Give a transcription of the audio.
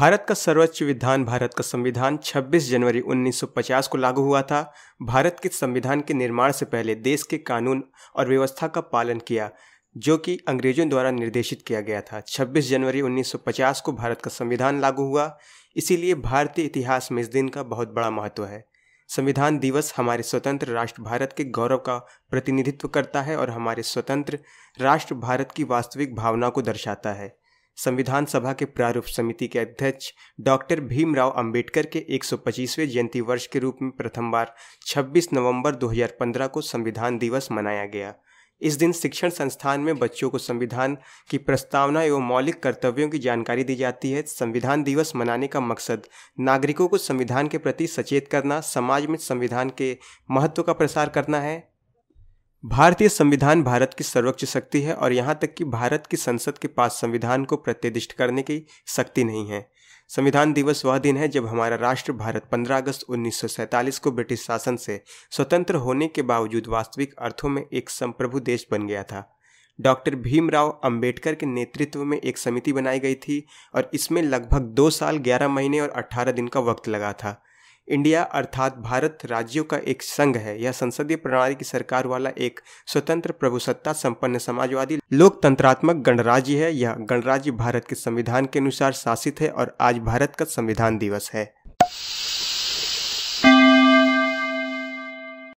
भारत का सर्वोच्च विधान भारत का संविधान 26 जनवरी 1950 को लागू हुआ था भारत के संविधान के निर्माण से पहले देश के कानून और व्यवस्था का पालन किया जो कि अंग्रेजों द्वारा निर्देशित किया गया था 26 जनवरी 1950 को भारत का संविधान लागू हुआ इसीलिए भारतीय इतिहास में इस दिन का बहुत बड़ा महत्व है संविधान दिवस हमारे स्वतंत्र राष्ट्र भारत के गौरव का प्रतिनिधित्व करता है और हमारे स्वतंत्र राष्ट्र भारत की वास्तविक भावना को दर्शाता है संविधान सभा के प्रारूप समिति के अध्यक्ष डॉक्टर भीमराव अंबेडकर के 125वें जयंती वर्ष के रूप में प्रथम बार 26 नवंबर 2015 को संविधान दिवस मनाया गया इस दिन शिक्षण संस्थान में बच्चों को संविधान की प्रस्तावना एवं मौलिक कर्तव्यों की जानकारी दी जाती है संविधान दिवस मनाने का मकसद नागरिकों को संविधान के प्रति सचेत करना समाज में संविधान के महत्व का प्रसार करना है भारतीय संविधान भारत की सर्वोच्च शक्ति है और यहाँ तक कि भारत की संसद के पास संविधान को प्रतिष्ठित करने की शक्ति नहीं है संविधान दिवस वह दिन है जब हमारा राष्ट्र भारत 15 अगस्त 1947 को ब्रिटिश शासन से स्वतंत्र होने के बावजूद वास्तविक अर्थों में एक संप्रभु देश बन गया था डॉक्टर भीमराव अंबेडकर के नेतृत्व में एक समिति बनाई गई थी और इसमें लगभग दो साल ग्यारह महीने और अट्ठारह दिन का वक्त लगा था इंडिया अर्थात भारत राज्यों का एक संघ है यह संसदीय प्रणाली की सरकार वाला एक स्वतंत्र प्रभुसत्ता संपन्न समाजवादी लोकतंत्रात्मक गणराज्य है यह गणराज्य भारत के संविधान के अनुसार शासित है और आज भारत का संविधान दिवस है